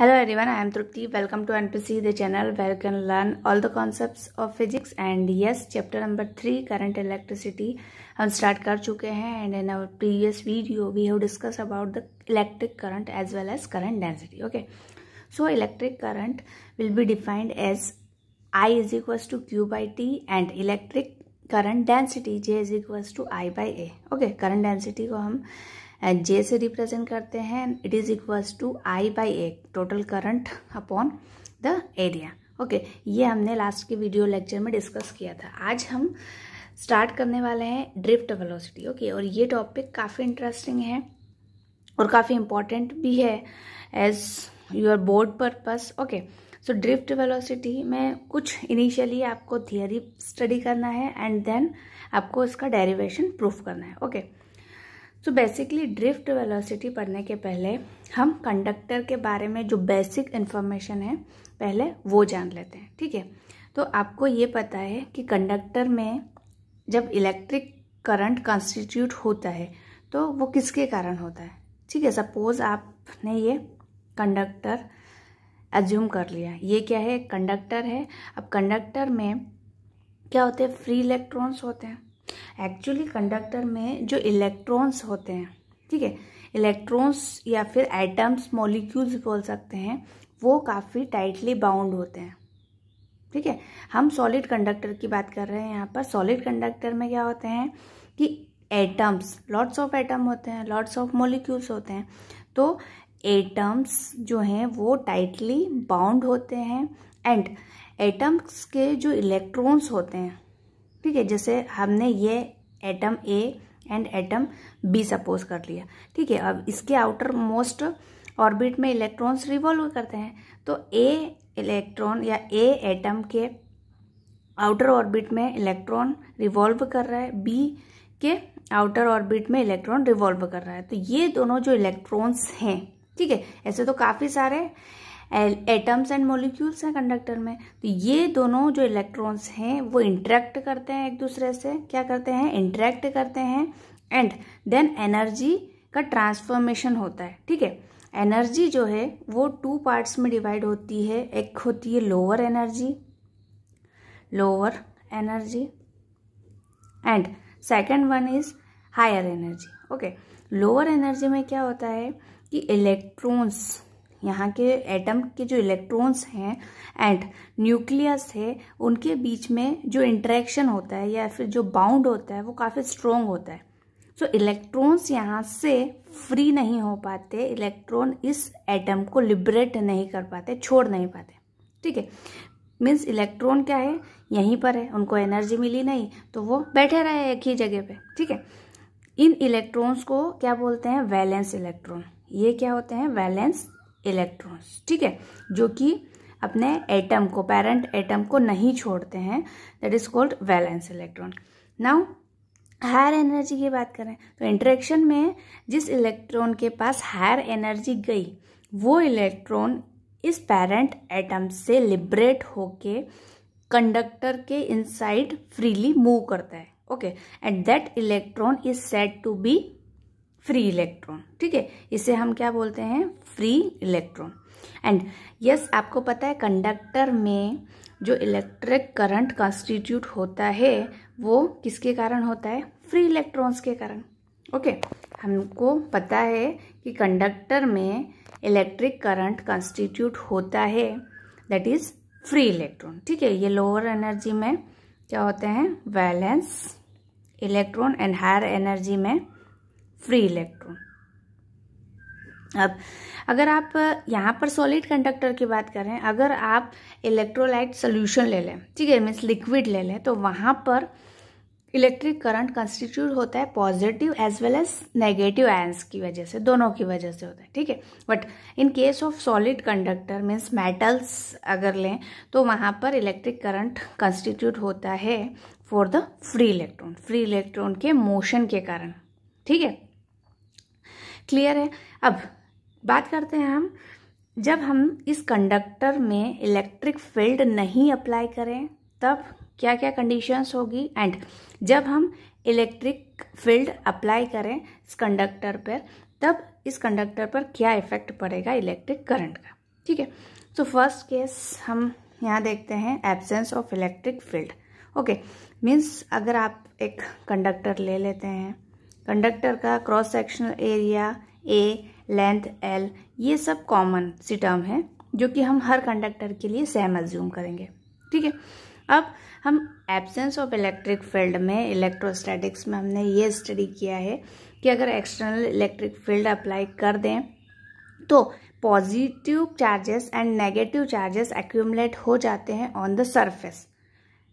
Hello I am Tripti welcome to N to C the channel where can learn all the concepts of physics and yes chapter number three current electricity हम start कर चुके हैं and in our previous video we have discussed about the electric current as well as current density okay so electric current will be defined as I is equal to Q by T and electric current density J is equal to I by A okay current density को हम and J से represent करते हैं it is equals to I by A total current upon the area okay ये हमने last के video lecture में discuss किया था आज हम स्टार्ट करने वाले हैं ड्रिफ्ट वेलोसिटी ओके और ये टॉपिक काफ़ी इंटरेस्टिंग है और काफ़ी इम्पोर्टेंट भी है as your board purpose okay so drift velocity में कुछ इनिशियली आपको थियरी स्टडी करना है एंड देन आपको इसका डेरिवेशन प्रूफ करना है okay okay. So basically drift velocity पढ़ने के पहले हम कंडक्टर के बारे में जो बेसिक इन्फॉर्मेशन है पहले वो जान लेते हैं ठीक है तो आपको ये पता है कि कंडक्टर में जब इलेक्ट्रिक करंट कॉन्स्टिट्यूट होता है तो वो किसके कारण होता है ठीक है सपोज आपने ये कंडक्टर एज्यूम कर लिया ये क्या है कंडक्टर है अब कंडक्टर में क्या होते हैं फ्री इलेक्ट्रॉन्स होते हैं एक्चुअली कंडक्टर में जो इलेक्ट्रॉन्स होते हैं ठीक है इलेक्ट्रॉन्स या फिर एटम्स मॉलिक्यूल्स बोल सकते हैं वो काफ़ी टाइटली बाउंड होते हैं ठीक है हम सॉलिड कंडक्टर की बात कर रहे हैं यहाँ पर सॉलिड कंडक्टर में क्या होते हैं कि एटम्स लॉट्स ऑफ एटम होते हैं लॉट्स ऑफ मॉलिक्यूल्स होते हैं तो एटम्स जो हैं वो टाइटली बाउंड होते हैं एंड एटम्स के जो इलेक्ट्रॉन्स होते हैं ठीक है जैसे हमने ये atom A and atom B suppose कर लिया ठीक है अब इसके आउटर मोस्ट ऑर्बिट में इलेक्ट्रॉन्स रिवॉल्व करते हैं तो ए इलेक्ट्रॉन या ए एटम के आउटर ऑर्बिट में इलेक्ट्रॉन रिवॉल्व कर रहा है बी के आउटर ऑर्बिट में इलेक्ट्रॉन रिवॉल्व कर रहा है तो ये दोनों जो इलेक्ट्रॉन्स हैं ठीक है ऐसे तो काफ़ी सारे एटम्स एंड मोलिक्यूल्स हैं कंडक्टर में तो ये दोनों जो इलेक्ट्रॉन्स हैं वो इंटरेक्ट करते हैं एक दूसरे से क्या करते हैं इंटरेक्ट करते हैं एंड देन एनर्जी का ट्रांसफॉर्मेशन होता है ठीक है एनर्जी जो है वो टू पार्ट्स में डिवाइड होती है एक होती है lower energy lower energy and second one is higher energy okay lower energy में क्या होता है कि इलेक्ट्रॉन्स यहाँ के एटम के जो इलेक्ट्रॉन्स हैं एंड न्यूक्लियस है उनके बीच में जो इंट्रैक्शन होता है या फिर जो बाउंड होता है वो काफ़ी स्ट्रॉन्ग होता है सो so, इलेक्ट्रॉन्स यहाँ से फ्री नहीं हो पाते इलेक्ट्रॉन इस एटम को लिबरेट नहीं कर पाते छोड़ नहीं पाते ठीक है मीन्स इलेक्ट्रॉन क्या है यहीं पर है उनको एनर्जी मिली नहीं तो वो बैठे रहे एक ही जगह पर ठीक है इन इलेक्ट्रॉन्स को क्या बोलते हैं वैलेंस इलेक्ट्रॉन ये क्या होते हैं वैलेंस इलेक्ट्रॉन्स ठीक है जो कि अपने एटम को पेरेंट एटम को नहीं छोड़ते हैं that is called valence electron now higher energy की बात करें तो इंटरेक्शन में जिस इलेक्ट्रॉन के पास हायर एनर्जी गई वो इलेक्ट्रॉन इस पेरेंट एटम से लिबरेट होके कंडक्टर के इनसाइड फ्रीली मूव करता है okay and that electron is set to be free electron ठीक है इसे हम क्या बोलते हैं फ्री इलेक्ट्रॉन एंड यस आपको पता है कंडक्टर में जो इलेक्ट्रिक करंट कॉन्स्टिट्यूट होता है वो किसके कारण होता है फ्री इलेक्ट्रॉन्स के कारण ओके okay, हमको पता है कि कंडक्टर में इलेक्ट्रिक करंट कॉन्स्टिट्यूट होता है दैट इज़ फ्री इलेक्ट्रॉन ठीक है ये लोअर एनर्जी में क्या होते हैं valence electron and higher energy में फ्री इलेक्ट्रॉन अब अगर आप यहाँ पर सॉलिड कंडक्टर की बात करें अगर आप इलेक्ट्रोलाइट सोल्यूशन ले लें ठीक है मीन्स लिक्विड ले लें तो वहाँ पर इलेक्ट्रिक करंट कंस्टिट्यूट होता है positive as well as negative ions की वजह से दोनों की वजह से होता है ठीक है but in case of solid conductor means metals अगर लें तो वहाँ पर इलेक्ट्रिक करंट कंस्टिट्यूट होता है for the free electron free electron के मोशन के कारण ठीक है क्लियर है अब बात करते हैं हम जब हम इस कंडक्टर में इलेक्ट्रिक फील्ड नहीं अप्लाई करें तब क्या क्या कंडीशंस होगी एंड जब हम इलेक्ट्रिक फील्ड अप्लाई करें इस कंडक्टर पर तब इस कंडक्टर पर क्या इफेक्ट पड़ेगा इलेक्ट्रिक करंट का ठीक है तो फर्स्ट केस हम यहाँ देखते हैं absence of electric field okay means अगर आप एक कंडक्टर ले लेते हैं कंडक्टर का cross sectional area A length L ये सब कॉमन सी टर्म है जो कि हम हर कंडक्टर के लिए सेम एज्यूम करेंगे ठीक है अब हम एब्सेंस ऑफ इलेक्ट्रिक फील्ड में इलेक्ट्रोस्टैटिक्स में हमने ये स्टडी किया है कि अगर एक्सटर्नल इलेक्ट्रिक फील्ड अप्लाई कर दें तो positive charges and negative charges accumulate हो जाते हैं on the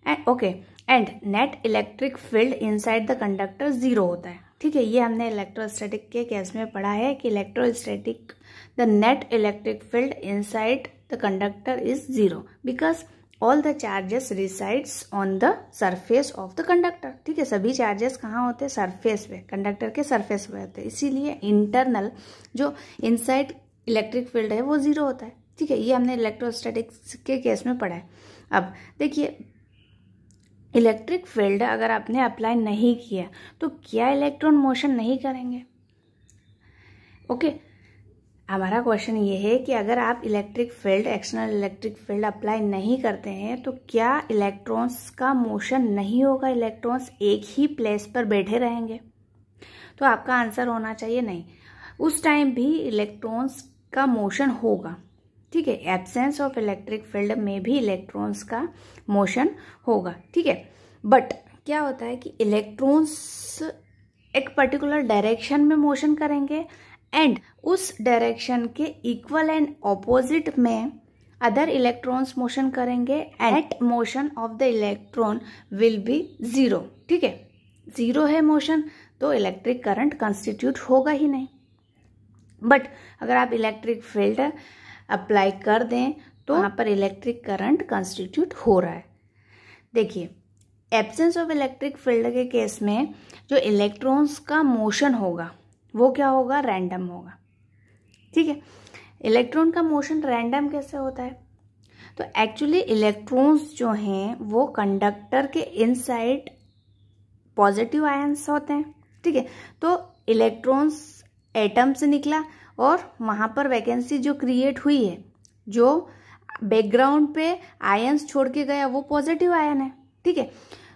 end okay and net electric field inside the conductor zero होता है ठीक है ये हमने इलेक्ट्रोस्टैटिक के केस में पढ़ा है कि electrostatic the net electric field inside the conductor is zero because all the charges resides on the surface of the conductor ठीक है सभी चार्जेस कहाँ होते हैं सरफेस पे कंडक्टर के सरफेस पे होते हैं इसीलिए इंटरनल जो इनसाइड इलेक्ट्रिक फील्ड है वो जीरो होता है ठीक है ये हमने इलेक्ट्रोस्टैटिक्स के केस में पढ़ा है अब देखिए इलेक्ट्रिक फील्ड अगर आपने अप्लाई नहीं किया तो क्या इलेक्ट्रॉन मोशन नहीं करेंगे ओके okay. हमारा क्वेश्चन ये है कि अगर आप electric field external electric field apply नहीं करते हैं तो क्या इलेक्ट्रॉन्स का मोशन नहीं होगा इलेक्ट्रॉन्स एक ही प्लेस पर बैठे रहेंगे तो आपका आंसर होना चाहिए नहीं उस टाइम भी इलेक्ट्रॉन्स का मोशन होगा ठीक है एब्सेंस ऑफ इलेक्ट्रिक फील्ड में भी इलेक्ट्रॉन्स का मोशन होगा ठीक है बट क्या होता है कि इलेक्ट्रॉन्स एक पर्टिकुलर डायरेक्शन में मोशन करेंगे एंड उस डायरेक्शन के इक्वल एंड ऑपोजिट में अदर इलेक्ट्रॉन्स मोशन करेंगे at motion of the electron will be zero ठीक है ज़ीरो है मोशन तो इलेक्ट्रिक करंट कंस्टिट्यूट होगा ही नहीं बट अगर आप इलेक्ट्रिक फील्ड अप्लाई कर दें तो हाँ। वहाँ पर इलेक्ट्रिक करंट कंस्टिट्यूट हो रहा है देखिए एब्सेंस ऑफ इलेक्ट्रिक फील्ड के केस में जो इलेक्ट्रॉन्स का मोशन होगा वो क्या होगा रैंडम होगा ठीक है इलेक्ट्रॉन का मोशन रैंडम कैसे होता है तो एक्चुअली इलेक्ट्रॉन्स जो हैं वो कंडक्टर के इनसाइड पॉजिटिव आयंस होते हैं ठीक है तो इलेक्ट्रॉन्स एटम से निकला और वहाँ पर वैकेंसी जो क्रिएट हुई है जो बैकग्राउंड पे आयन्स छोड़ के गया वो पॉजिटिव आयन है ठीक है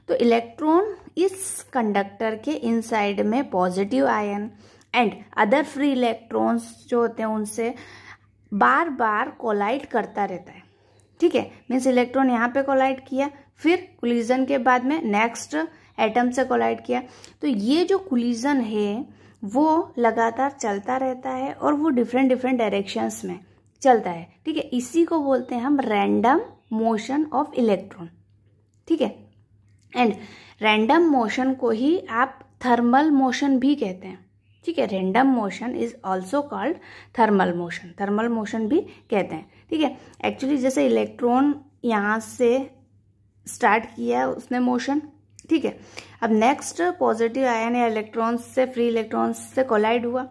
तो इलेक्ट्रॉन इस कंडक्टर के इनसाइड में positive ion and other free electrons जो होते हैं उनसे बार बार कोलाइट करता रहता है ठीक है मीन्स इलेक्ट्रॉन यहाँ पे कोलाइट किया फिर कुलिजन के बाद में नेक्स्ट एटम से कोलाइट किया तो ये जो कुलिजन है वो लगातार चलता रहता है और वो डिफरेंट डिफरेंट डायरेक्शंस में चलता है ठीक है इसी को बोलते हैं हम रैंडम मोशन ऑफ इलेक्ट्रॉन ठीक है एंड रैंडम मोशन को ही आप थर्मल मोशन भी कहते हैं ठीक है random motion is also called thermal motion thermal motion भी कहते हैं ठीक है एक्चुअली जैसे इलेक्ट्रॉन यहाँ से स्टार्ट किया उसने मोशन ठीक है अब नेक्स्ट पॉजिटिव आयन या इलेक्ट्रॉन्स से फ्री इलेक्ट्रॉन्स से कोलाइड हुआ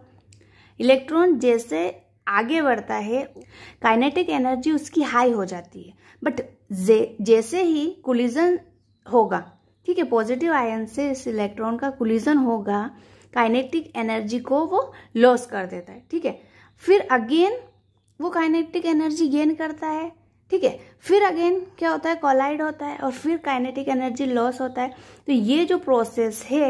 इलेक्ट्रॉन जैसे आगे बढ़ता है काइनेटिक एनर्जी उसकी हाई हो जाती है बट जैसे ही कुलिजन होगा ठीक है पॉजिटिव आयन से इस इलेक्ट्रॉन का कुलिजन होगा काइनेटिक एनर्जी को वो लॉस कर देता है ठीक है फिर अगेन वो काइनेटिक एनर्जी गेन करता है ठीक है फिर अगेन क्या होता है कॉलाइड होता है और फिर काइनेटिक एनर्जी लॉस होता है तो ये जो प्रोसेस है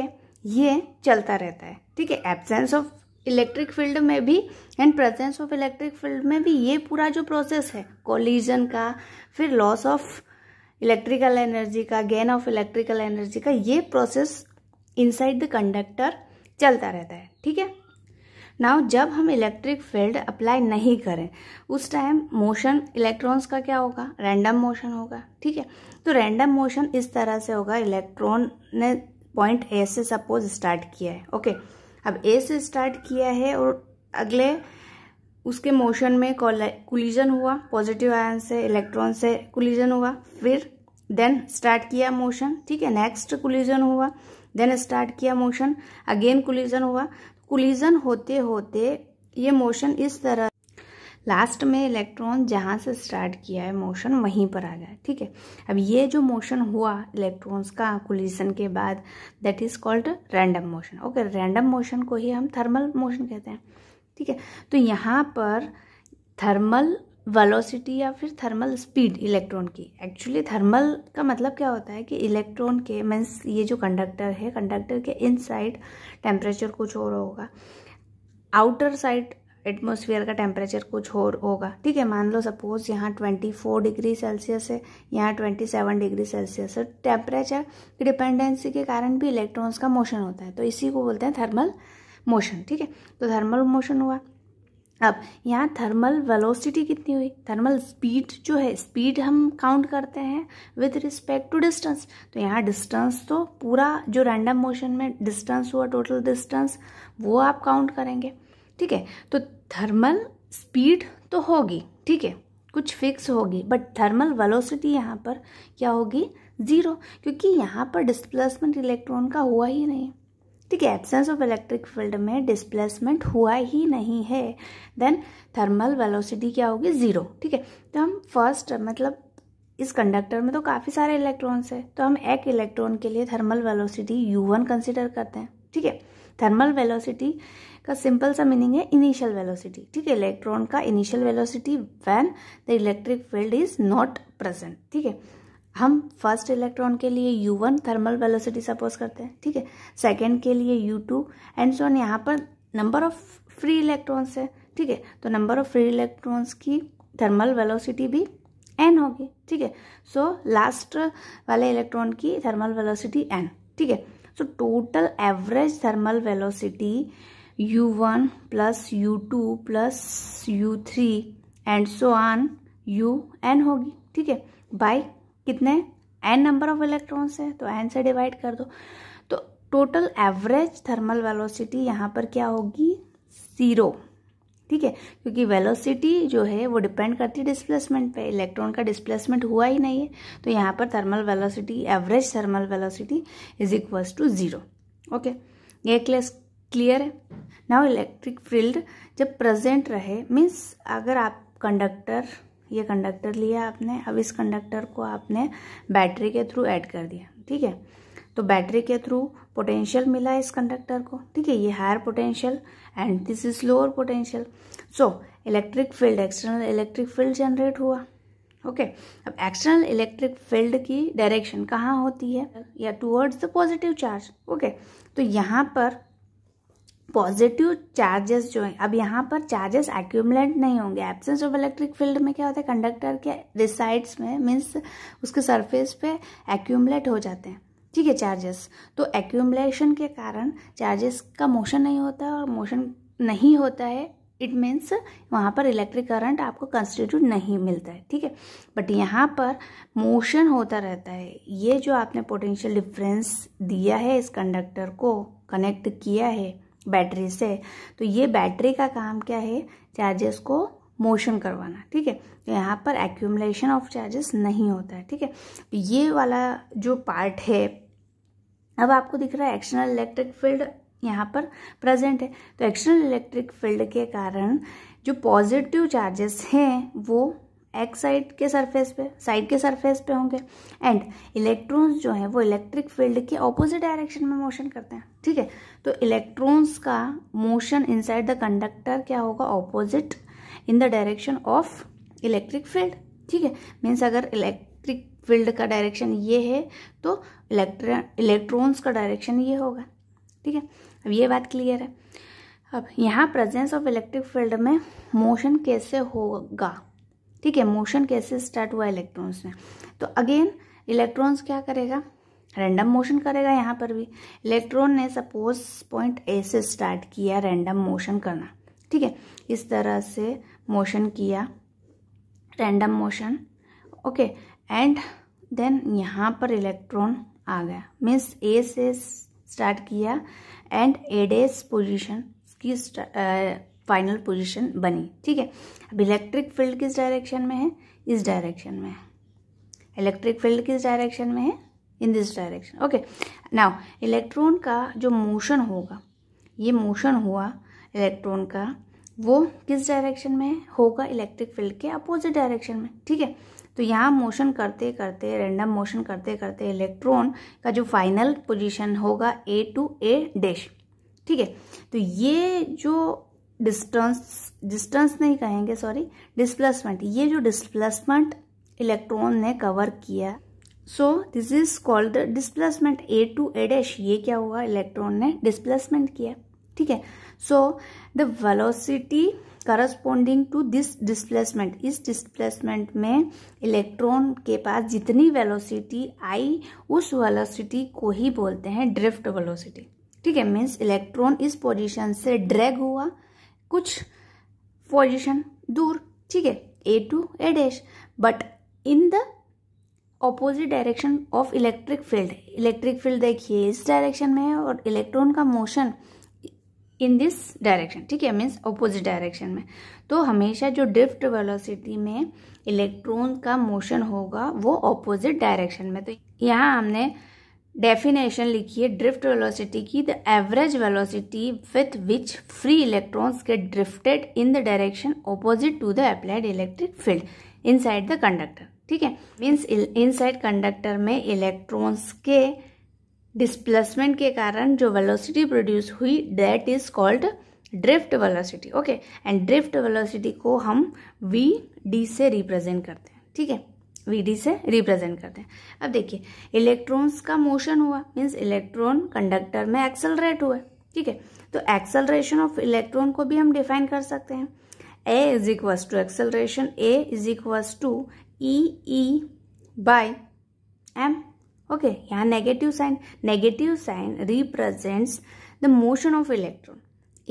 ये चलता रहता है ठीक है एब्सेंस ऑफ इलेक्ट्रिक फील्ड में भी and presence of electric field में भी ये पूरा जो प्रोसेस है कोलिजन का फिर लॉस ऑफ इलेक्ट्रिकल एनर्जी का गेन ऑफ इलेक्ट्रिकल एनर्जी का ये प्रोसेस इनसाइड द कंडक्टर चलता रहता है ठीक है नाउ जब हम इलेक्ट्रिक फील्ड अप्लाई नहीं करें उस टाइम मोशन इलेक्ट्रॉन्स का क्या होगा रैंडम मोशन होगा ठीक है तो रैंडम मोशन इस तरह से होगा इलेक्ट्रॉन ने पॉइंट ए से सपोज स्टार्ट किया है ओके अब ए से स्टार्ट किया है और अगले उसके मोशन में कोलिजन हुआ पॉजिटिव आयन से इलेक्ट्रॉन से कोलिजन हुआ फिर देन स्टार्ट किया मोशन ठीक है नेक्स्ट कोलिजन हुआ देन स्टार्ट किया मोशन अगेन कोलिजन हुआ कुलिजन होते होते ये मोशन इस तरह लास्ट में इलेक्ट्रॉन जहाँ से स्टार्ट किया है मोशन वहीं पर आ गया ठीक है अब ये जो मोशन हुआ इलेक्ट्रॉन्स का कुलिजन के बाद that is called random motion okay random motion को ही हम थर्मल मोशन कहते हैं ठीक है तो यहाँ पर थर्मल वेलोसिटी या फिर थर्मल स्पीड इलेक्ट्रॉन की एक्चुअली थर्मल का मतलब क्या होता है कि इलेक्ट्रॉन के मीन्स ये जो कंडक्टर है कंडक्टर के इनसाइड टेम्परेचर कुछ और होगा आउटर साइड एटमोसफियर का टेम्परेचर कुछ और होगा ठीक है मान लो सपोज यहाँ 24 डिग्री सेल्सियस है यहाँ 27 डिग्री सेल्सियस है टेम्परेचर की डिपेंडेंसी के कारण भी इलेक्ट्रॉन्स का मोशन होता है तो इसी को बोलते हैं थर्मल मोशन ठीक है तो थर्मल मोशन हुआ अब यहाँ थर्मल वेलोसिटी कितनी हुई थर्मल स्पीड जो है स्पीड हम काउंट करते हैं विद रिस्पेक्ट टू डिस्टेंस तो यहाँ डिस्टेंस तो पूरा जो रैंडम मोशन में डिस्टेंस हुआ टोटल डिस्टेंस वो आप काउंट करेंगे ठीक है तो थर्मल स्पीड तो होगी ठीक है कुछ फिक्स होगी बट थर्मल वेलोसिटी यहाँ पर क्या होगी ज़ीरो क्योंकि यहाँ पर डिस्प्लेसमेंट इलेक्ट्रॉन का हुआ ही नहीं ठीक है एब्सेंस ऑफ इलेक्ट्रिक फील्ड में डिस्प्लेसमेंट हुआ ही नहीं है देन थर्मल वेलोसिटी क्या होगी ज़ीरो ठीक है तो हम फर्स्ट मतलब इस कंडक्टर में तो काफ़ी सारे इलेक्ट्रॉन्स हैं तो हम एक इलेक्ट्रॉन के लिए thermal velocity U one consider करते हैं ठीक है थर्मल वेलोसिटी का सिंपल सा मीनिंग है इनिशियल वेलोसिटी ठीक है इलेक्ट्रॉन का initial velocity when the electric field is not present ठीक है हम फर्स्ट इलेक्ट्रॉन के लिए u1 थर्मल वेलोसिटी सपोज करते हैं ठीक है सेकेंड के लिए u2 एंड सो यहाँ पर नंबर ऑफ फ्री इलेक्ट्रॉन्स है ठीक है तो नंबर ऑफ फ्री इलेक्ट्रॉन्स की थर्मल वेलोसिटी भी एन होगी ठीक है सो लास्ट वाले इलेक्ट्रॉन की थर्मल वेलोसिटी एन ठीक है so total average thermal velocity U one plus you two plus U three and so on U N होगी ठीक है बाई कितने एन नंबर ऑफ इलेक्ट्रॉन्स है तो एन से डिवाइड कर दो तो टोटल एवरेज थर्मल वेलोसिटी यहाँ पर क्या होगी ज़ीरो ठीक है क्योंकि वेलोसिटी जो है वो डिपेंड करती है डिस्प्लेसमेंट पे इलेक्ट्रॉन का डिस्प्लेसमेंट हुआ ही नहीं है तो यहाँ पर thermal velocity average thermal velocity is equals to zero okay ये क्लेस क्लियर है नाउ इलेक्ट्रिक फील्ड जब प्रेजेंट रहे मीन्स अगर आप कंडक्टर ये कंडक्टर लिया आपने अब इस कंडक्टर को आपने बैटरी के थ्रू ऐड कर दिया ठीक है तो बैटरी के थ्रू पोटेंशियल मिला इस कंडक्टर को ठीक है ये higher potential and this is lower potential so electric field external electric field generate हुआ ओके okay. अब एक्सटर्नल इलेक्ट्रिक फील्ड की डायरेक्शन कहाँ होती है या towards the positive charge okay तो यहाँ पर पॉजिटिव चार्जेस जो है अब यहाँ पर चार्जेस एक्यूमलेट नहीं होंगे एब्सेंस ऑफ इलेक्ट्रिक फील्ड में क्या होता है कंडक्टर के रिसाइड्स में मीन्स उसके सरफेस पे एक्यूमलेट हो जाते हैं ठीक है चार्जेस तो एक्यूमलेशन के कारण चार्जेस का मोशन नहीं होता है और मोशन नहीं होता है इट मीन्स वहाँ पर इलेक्ट्रिक करंट आपको कंस्टिट्यूट नहीं मिलता है ठीक है बट यहाँ पर मोशन होता रहता है ये जो आपने पोटेंशियल डिफरेंस दिया है इस कंडक्टर को कनेक्ट किया है बैटरी से तो ये बैटरी का काम क्या है चार्जेस को मोशन करवाना ठीक है तो यहाँ पर एक्यूमलेशन ऑफ चार्जेस नहीं होता है ठीक है तो ये वाला जो पार्ट है अब आपको दिख रहा है एक्सटर्नल इलेक्ट्रिक फील्ड यहाँ पर प्रेजेंट है तो एक्सटर्नल इलेक्ट्रिक फील्ड के कारण जो पॉजिटिव चार्जेस हैं वो एक्स साइड के सरफेस पे साइड के सरफेस पे होंगे एंड इलेक्ट्रॉन्स जो हैं वो इलेक्ट्रिक फील्ड के ऑपोजिट डायरेक्शन में मोशन करते हैं ठीक है तो इलेक्ट्रॉन्स का मोशन इनसाइड द कंडक्टर क्या होगा opposite in the direction of electric field ठीक है मीन्स अगर इलेक्ट्रिक फील्ड का डायरेक्शन ये है तो इलेक्ट्र इलेक्ट्रॉन्स का डायरेक्शन ये होगा ठीक है अब ये बात क्लियर है अब यहाँ प्रेजेंस ऑफ इलेक्ट्रिक फील्ड में मोशन कैसे होगा ठीक है मोशन कैसे स्टार्ट हुआ इलेक्ट्रॉन्स में तो अगेन इलेक्ट्रॉन्स क्या करेगा रैंडम मोशन करेगा यहाँ पर भी इलेक्ट्रॉन ने सपोज पॉइंट ए से स्टार्ट किया रैंडम मोशन करना ठीक है इस तरह से मोशन किया random motion okay and then यहाँ पर इलेक्ट्रॉन आ गया मीन्स ए से स्टार्ट किया एंड एडेस पोजिशन की फाइनल पोजीशन बनी ठीक है अब इलेक्ट्रिक फील्ड किस डायरेक्शन में है इस डायरेक्शन में है इलेक्ट्रिक फील्ड किस डायरेक्शन में है in this direction okay now electron का जो मोशन होगा ये मोशन हुआ इलेक्ट्रॉन का वो किस डायरेक्शन में होगा इलेक्ट्रिक फील्ड के अपोजिट डायरेक्शन में ठीक है तो यहाँ मोशन करते करते रैंडम मोशन करते करते इलेक्ट्रॉन का जो फाइनल पोजीशन होगा ए टू ए डैश ठीक है तो ये जो डिस्टेंस डिस्टेंस नहीं कहेंगे सॉरी डिस्प्लेसमेंट ये जो डिस्प्लेसमेंट इलेक्ट्रॉन ने कवर किया so this is called displacement A to A dash ये क्या हुआ इलेक्ट्रॉन ने डिस्प्लेसमेंट किया ठीक है so the velocity corresponding to this displacement इस डिस्प्लेसमेंट में इलेक्ट्रॉन के पास जितनी वेलोसिटी आई उस वेलोसिटी को ही बोलते हैं ड्रिफ्ट वेलोसिटी ठीक है मीन्स इलेक्ट्रॉन इस पोजिशन से ड्रैग हुआ कुछ पोजिशन दूर ठीक है A to A dash but in the opposite direction of electric field electric field देखिए इस डायरेक्शन में है और इलेक्ट्रॉन का मोशन इन दिस डायरेक्शन ठीक है मीन्स ऑपोजिट डायरेक्शन में तो हमेशा जो ड्रिफ्ट वेलोसिटी में इलेक्ट्रॉन का मोशन होगा वो ऑपोजिट डायरेक्शन में तो यहाँ हमने डेफिनेशन लिखिए ड्रिफ्ट वेलोसिटी की the average velocity with which free electrons get drifted in the direction opposite to the applied electric field inside the conductor ठीक है मीन्स इनसाइड कंडक्टर में इलेक्ट्रॉन्स के डिस्प्लेसमेंट के कारण जो वेलोसिटी प्रोड्यूस हुई that is called drift velocity okay and drift velocity को हम वी डी से रिप्रेजेंट करते हैं ठीक है वी से रिप्रेजेंट करते हैं अब देखिए इलेक्ट्रॉन्स का मोशन हुआ मीन्स इलेक्ट्रॉन कंडक्टर में एक्सलरेट हुआ ठीक है तो एक्सलरेशन ऑफ इलेक्ट्रॉन को भी हम डिफाइन कर सकते हैं a is equals to acceleration a is equals to e E by m okay यहाँ negative sign negative sign represents the motion of electron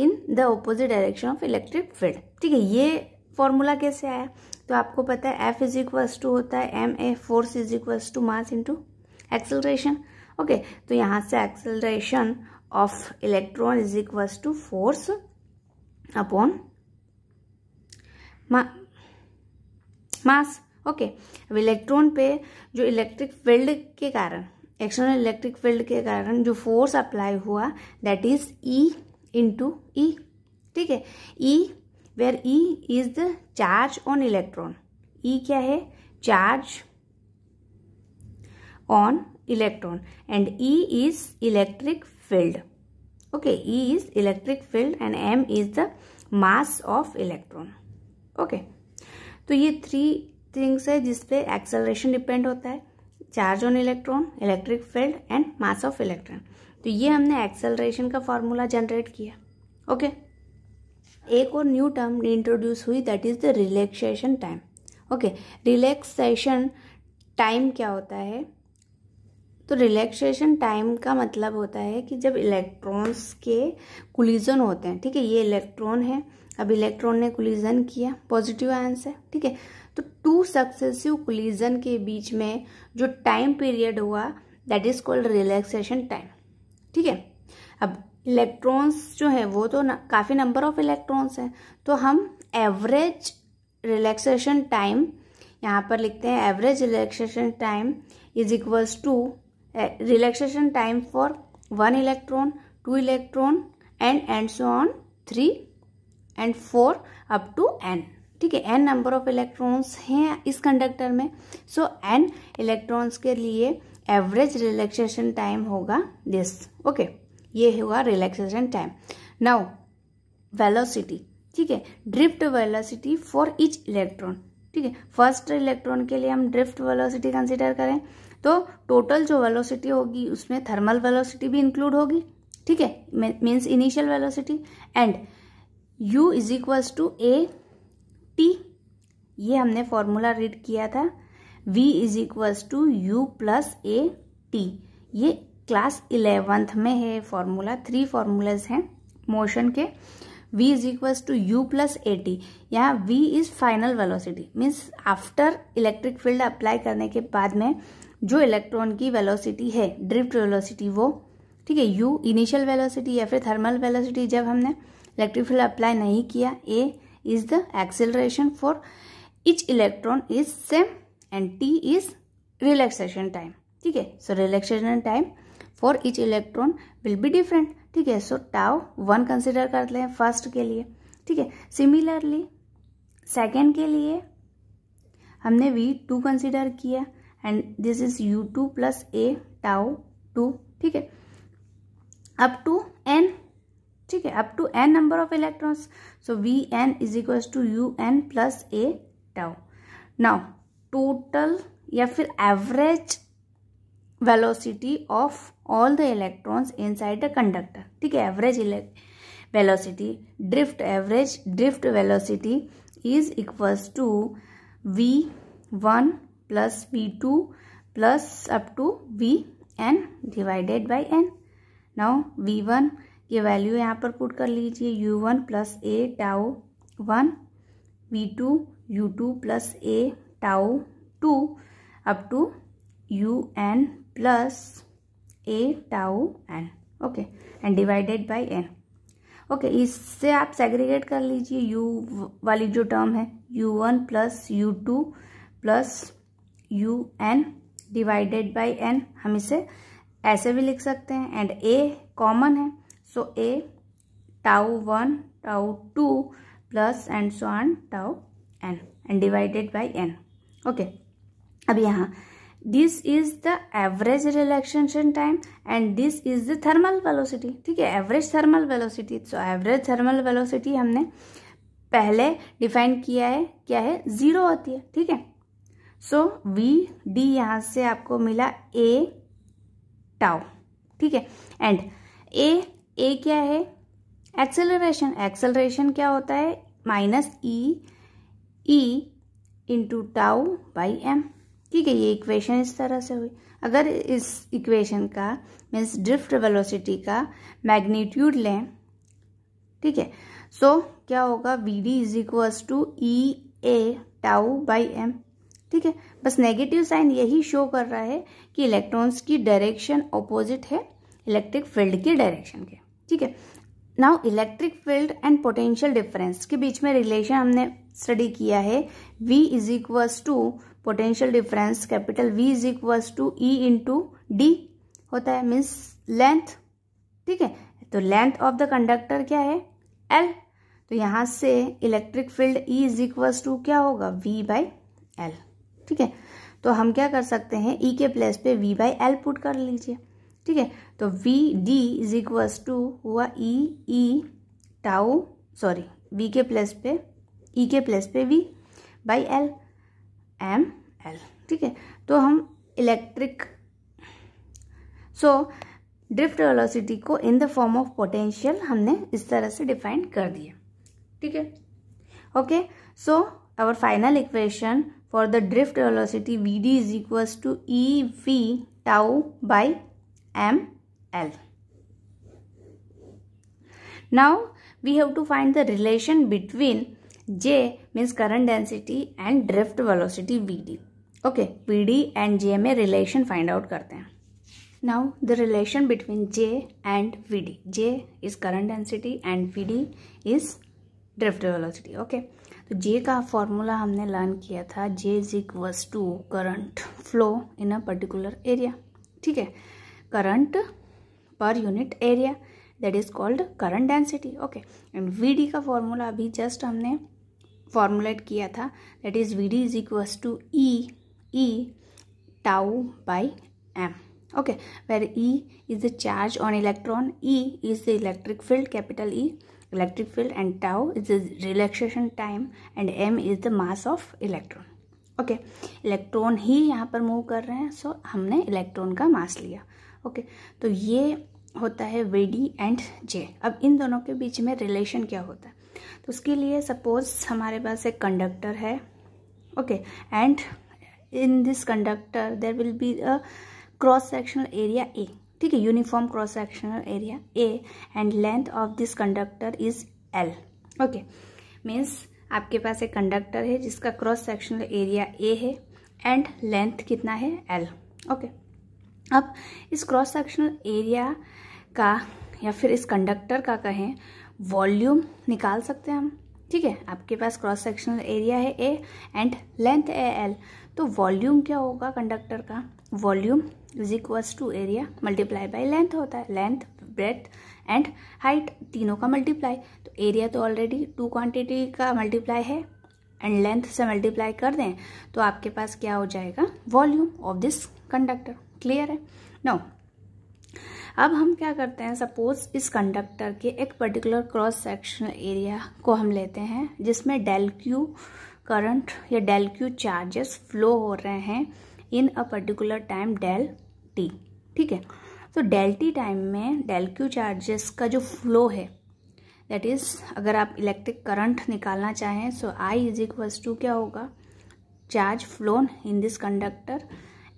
in the opposite direction of electric field ठीक है ये formula कैसे आया तो आपको पता है एफ इज टू होता है m a force is to mass into acceleration okay तो यहाँ से acceleration of electron is equals to force upon mass okay अब इलेक्ट्रॉन पे जो इलेक्ट्रिक फील्ड के कारण एक्सटर्नल इलेक्ट्रिक फील्ड के कारण जो फोर्स अप्लाई हुआ that is e into E ठीक है e e, where e is the charge on electron e क्या है charge on electron and E is electric field okay E is electric field and m is the mass of electron okay तो ये three things है जिसपे acceleration depend होता है charge on electron electric field and mass of electron तो ये हमने acceleration का फॉर्मूला जनरेट किया ओके okay? एक और न्यू टर्म इंट्रोड्यूस हुई that is the relaxation time okay relaxation time क्या होता है तो रिलैक्सेशन टाइम का मतलब होता है कि जब इलेक्ट्रॉन्स के कुलिजन होते हैं ठीक है ये इलेक्ट्रॉन है अब इलेक्ट्रॉन ने कुलिजन किया पॉजिटिव आंसर ठीक है तो टू सक्सेसिव कुलिजन के बीच में जो टाइम पीरियड हुआ that is called relaxation time ठीक है अब इलेक्ट्रॉन्स जो है वो तो काफ़ी नंबर ऑफ इलेक्ट्रॉन्स हैं तो हम एवरेज रिलैक्सेशन टाइम यहाँ पर लिखते हैं average relaxation time is equals to relaxation time for one electron two electron and and so on three and four up to n ठीक है एन नंबर ऑफ इलेक्ट्रॉन्स हैं इस कंडक्टर में सो N electrons के लिए एवरेज रिलैक्सेशन टाइम होगा this okay okay. ये हुआ रिलैक्सेशन टाइम नाउ वेलोसिटी ठीक है drift velocity for each electron ठीक है फर्स्ट इलेक्ट्रॉन के लिए हम ड्रिफ्ट वेलोसिटी कंसिडर करें तो टोटल जो वेलोसिटी होगी उसमें थर्मल वेलोसिटी भी इंक्लूड होगी ठीक है means initial velocity and u is equals to a t ये हमने फॉर्मूला रीड किया था v is equals to u plus a t ये क्लास इलेवेंथ में है फॉर्मूला थ्री फॉर्मूलाज हैं मोशन के v is equals to u plus a t यहाँ v is final velocity means after electric field apply करने के बाद में जो इलेक्ट्रॉन की वेलोसिटी है ड्रिफ्ट वेलोसिटी वो ठीक है यू इनिशियल वेलोसिटी या फिर थर्मल वेलोसिटी जब हमने इलेक्ट्रिक फील्ड अप्लाई नहीं किया a is the acceleration for each electron is same and t is relaxation time ठीक है so relaxation time for each electron will be different ठीक है सो टाव वन कंसिडर कर लें फर्स्ट के लिए ठीक है सिमिलरली सेकेंड के लिए हमने वी टू कंसिडर किया and this is u two plus a tau two ठीक है अप टू एन ठीक है up to n number of electrons so v n is equal to u n plus a tau now total या फिर average velocity of all the electrons inside the conductor ठीक है average velocity drift average drift velocity is equals to v one plus v two plus up to v n divided by n now v one ये value यहाँ पर put कर लीजिए u one plus a tau one v two u two plus a tau two up to u n plus a tau n okay and divided by n okay इससे आप segregate कर लीजिए u वाली जो term है u1 one plus you two plus u n divided by n हम इसे ऐसे भी लिख सकते हैं एंड a कॉमन है so so a tau one tau two plus and so on tau n and divided by n okay अब यहाँ this is the average relaxation time and this is the thermal velocity ठीक है average thermal velocity so average thermal velocity हमने पहले define किया है क्या है जीरो होती है ठीक है सो वी डी यहां से आपको मिला ए टाउ ठीक है एंड ए ए क्या है एक्सेलरेशन एक्सेलरेशन क्या होता है minus e E into tau by m ठीक है ये इक्वेशन इस तरह से हुई अगर इस इक्वेशन का मीन्स ड्रिफ्ट वेलोसिटी का मैग्नीट्यूड लें ठीक है सो क्या होगा v d is equals to e a tau by m ठीक है बस नेगेटिव साइन यही शो कर रहा है कि इलेक्ट्रॉन्स की डायरेक्शन ऑपोजिट है इलेक्ट्रिक फील्ड के डायरेक्शन के ठीक है now electric field and potential difference के बीच में रिलेशन हमने स्टडी किया है v is equals to potential difference capital V is equals to E into d होता है मीन्स लेंथ ठीक है तो लेंथ ऑफ द कंडक्टर क्या है एल तो यहां से electric field E is equals to क्या होगा वी बाई एल ठीक है तो हम क्या कर सकते हैं ई e के प्लेस पे वी बाई एल पुट कर लीजिए ठीक है तो v d is equals to हुआ e E tau sorry V के प्लेस पे ई e के प्लेस पे V by l m l ठीक है तो हम इलेक्ट्रिक सो ड्रिफ्ट वेलोसिटी को in the form of potential हमने इस तरह से डिफाइन कर दिए ठीक है okay so our final equation for the drift velocity v d is equals to e V tau by m l now we have to find the relation between J means current density and drift velocity Vd. Okay, Vd and J में relation find out करते हैं Now the relation between J and Vd. J is current density and Vd is drift velocity. Okay. तो J का formula हमने learn किया था J is equals to current flow in a particular area ठीक है current per unit area that is called current density okay and we d का formula अभी just हमने फॉर्मुलेट किया था that is v d is equals to e E tau by m okay where e is the charge on electron E is the electric field capital E electric field and tau is the relaxation time and m is the mass of electron okay electron ही यहाँ पर move कर रहे हैं सो so हमने electron का मास लिया okay okay, तो ये होता है वी डी एंड जे अब इन दोनों के बीच में रिलेशन क्या होता है तो उसके लिए सपोज हमारे पास एक कंडक्टर है okay and in this conductor there will be a cross sectional area A ठीक है uniform cross sectional area A and length of this conductor is l okay means आपके पास एक कंडक्टर है जिसका क्रॉस सेक्शनल एरिया ए है and length कितना है एल ओके अब इस क्रॉस सेक्शनल एरिया का या फिर इस कंडक्टर का कहें वॉल्यूम निकाल सकते हैं हम ठीक है आपके पास क्रॉस सेक्शनल एरिया है A and length a l तो वॉल्यूम क्या होगा कंडक्टर का volume is equals to area multiply by length होता है लेंथ ब्रेथ एंड हाइट तीनों का मल्टीप्लाई तो एरिया तो ऑलरेडी टू क्वांटिटी का मल्टीप्लाई है एंड लेंथ से मल्टीप्लाई कर दें तो आपके पास क्या हो जाएगा volume of this conductor clear है नाउ अब हम क्या करते हैं सपोज इस कंडक्टर के एक पर्टिकुलर क्रॉस सेक्शनल एरिया को हम लेते हैं जिसमें डेल क्यू करंट या डेल क्यू चार्जेस फ्लो हो रहे हैं in a particular time del T ठीक है तो डेल टी टाइम में डेल क्यू चार्जेस का जो फ्लो है दैट इज़ अगर आप इलेक्ट्रिक करंट निकालना चाहें so I is equals to क्या होगा charge flown in this conductor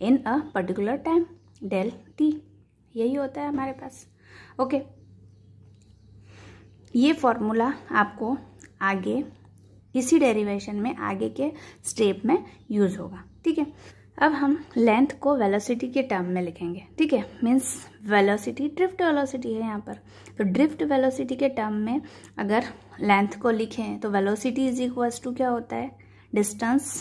in a particular time del t यही होता है हमारे पास ओके ये फॉर्मूला आपको आगे इसी डेरिवेशन में आगे के स्टेप में यूज होगा ठीक है अब हम लेंथ को वेलोसिटी के टर्म में लिखेंगे ठीक है मीन्स वेलोसिटी ड्रिफ्ट वेलोसिटी है यहाँ पर तो ड्रिफ्ट वेलोसिटी के टर्म में अगर लेंथ को लिखें तो वेलोसिटी इज इक्वल्स टू क्या होता है डिस्टेंस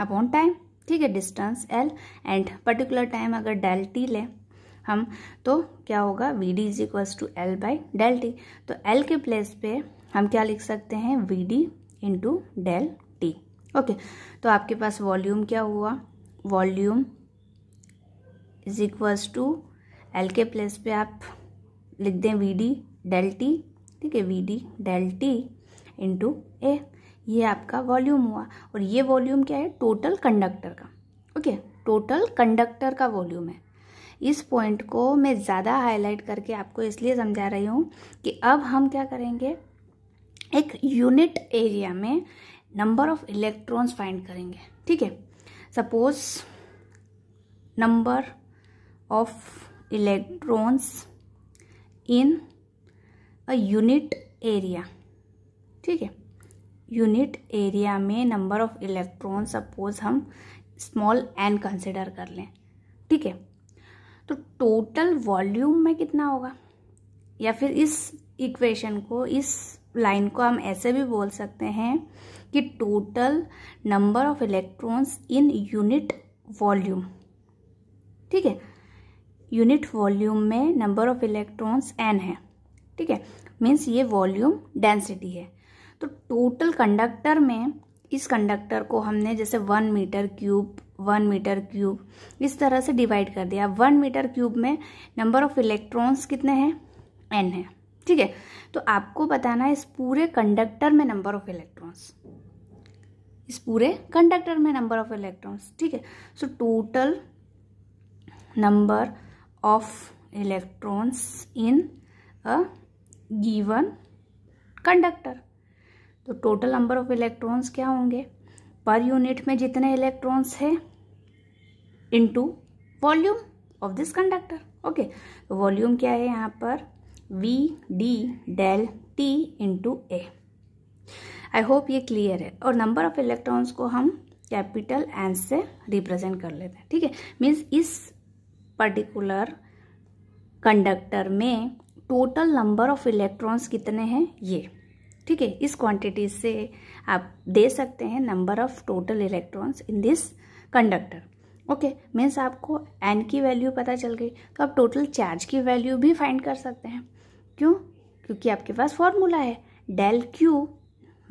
अपॉन टाइम ठीक है distance l and particular time अगर डेल टी लें हम तो क्या होगा v d is equals to l by del t तो एल के प्लेस पे हम क्या लिख सकते हैं v d into del T okay तो आपके पास वॉल्यूम क्या हुआ volume is equals to l के प्लेस पे आप लिख दें वी डी डेल टी ठीक है V D del T into A ये आपका वॉल्यूम हुआ और ये वॉल्यूम क्या है टोटल कंडक्टर का ओके टोटल कंडक्टर का वॉल्यूम है इस पॉइंट को मैं ज़्यादा हाईलाइट करके आपको इसलिए समझा रही हूँ कि अब हम क्या करेंगे एक यूनिट एरिया में नंबर ऑफ इलेक्ट्रॉन्स फाइंड करेंगे ठीक है suppose number of electrons in a unit area ठीक है यूनिट एरिया में नंबर ऑफ इलेक्ट्रॉन सपोज हम स्मॉल एन कंसिडर कर लें ठीक है तो टोटल वॉल्यूम में कितना होगा या फिर इस इक्वेशन को इस लाइन को हम ऐसे भी बोल सकते हैं कि total number of electrons in unit volume ठीक है यूनिट वॉल्यूम में नंबर ऑफ इलेक्ट्रॉन्स एन है ठीक है मीन्स ये वॉल्यूम डेंसिटी है तो टोटल कंडक्टर में इस कंडक्टर को हमने जैसे one meter cube one meter cube इस तरह से डिवाइड कर दिया वन मीटर क्यूब में नंबर ऑफ इलेक्ट्रॉन्स कितने हैं एन है ठीक है तो आपको बताना है इस पूरे कंडक्टर में नंबर ऑफ इलेक्ट्रॉन्स इस पूरे कंडक्टर में नंबर ऑफ इलेक्ट्रॉन्स ठीक है so total number of electrons in a given conductor तो टोटल नंबर ऑफ इलेक्ट्रॉन्स क्या होंगे पर यूनिट में जितने इलेक्ट्रॉन्स है into volume of this conductor okay तो वॉल्यूम क्या है यहाँ पर V D del T into A I hope ये क्लियर है और नंबर ऑफ इलेक्ट्रॉन्स को हम कैपिटल एन से रिप्रेजेंट कर लेते हैं ठीक है मीन्स इस पर्टिकुलर कंडक्टर में टोटल नंबर ऑफ इलेक्ट्रॉन्स कितने हैं ये ठीक है इस क्वांटिटी से आप दे सकते हैं number of total electrons in this conductor okay means आपको एन की वैल्यू पता चल गई तो आप टोटल चार्ज की वैल्यू भी फाइंड कर सकते हैं क्यों क्योंकि आपके पास फॉर्मूला है डेल क्यू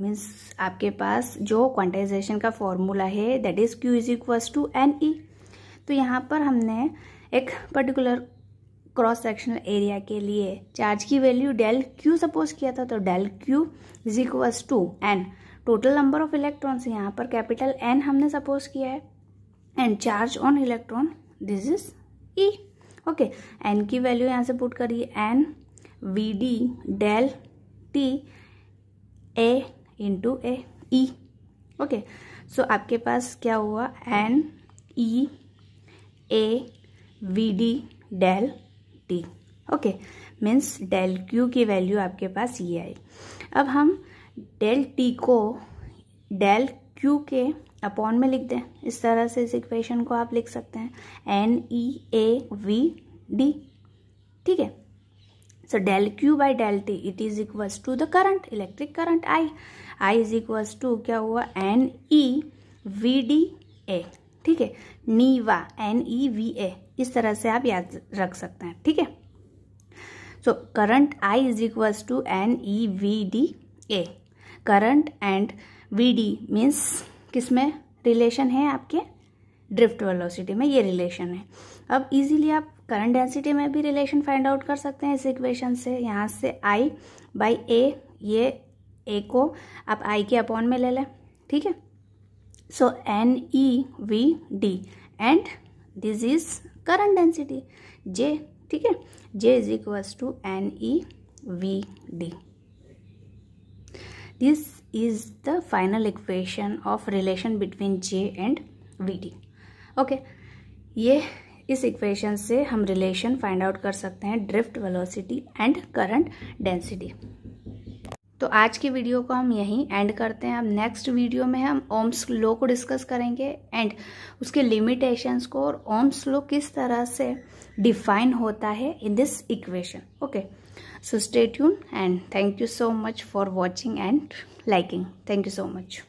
मीन्स आपके पास जो क्वांटाइजेशन का फॉर्मूला है that is Q is equals to N E तो यहाँ पर हमने एक पर्टिकुलर क्रॉस सेक्शनल एरिया के लिए चार्ज की वैल्यू डेल क्यू सपोज किया था तो del Q is equals to N total number of electrons यहाँ पर कैपिटल एन हमने सपोज किया है and charge on electron this is E okay N की वैल्यू यहाँ से पुट करिए N V D del T A into A E okay so आपके पास क्या हुआ N E A V D del T okay means del Q की value आपके पास ये आई अब हम डेल टी को डेल क्यू के अपॉन में लिख दें इस तरह से इस इक्वेशन को आप लिख सकते हैं N E A V D ठीक है so del Q by del T it is equals to the current electric current I I is equals to क्या हुआ N E V D A ठीक है नीवा एन ई वी ए इस तरह से आप याद रख सकते हैं ठीक है so current I is equals to N E V D A current and we D means किस में रिलेशन है आपके ड्रिफ्ट वेलोसिटी में ये रिलेशन है अब इजीली आप करंट डेंसिटी में भी रिलेशन फाइंड आउट कर सकते हैं इस इक्वेशन से यहाँ से आई बाई ए ये ए को आप आई के अपॉन में ले लें ठीक है so N E V D and this is current density J ठीक है J is equals to N E V D this is the final equation of relation between J and we D okay ये इस equation से हम relation find out कर सकते हैं drift velocity and current density तो आज की वीडियो को हम यहीं एंड करते हैं अब नेक्स्ट वीडियो में हम ओम्स लो को डिस्कस करेंगे एंड उसके लिमिटेशंस को और ओम्स लो किस तरह से डिफाइन होता है in this equation okay so stay tune and thank you so much for watching and liking thank you so much